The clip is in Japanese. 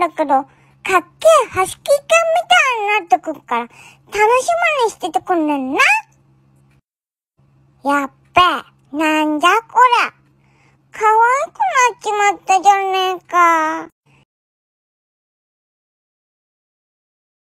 だけど、かっけえ、はスきか犬みたいになってくるから、楽しみにしててくんねんな。やっべ、なんじゃこれ。可愛くなっちまったじゃねえか。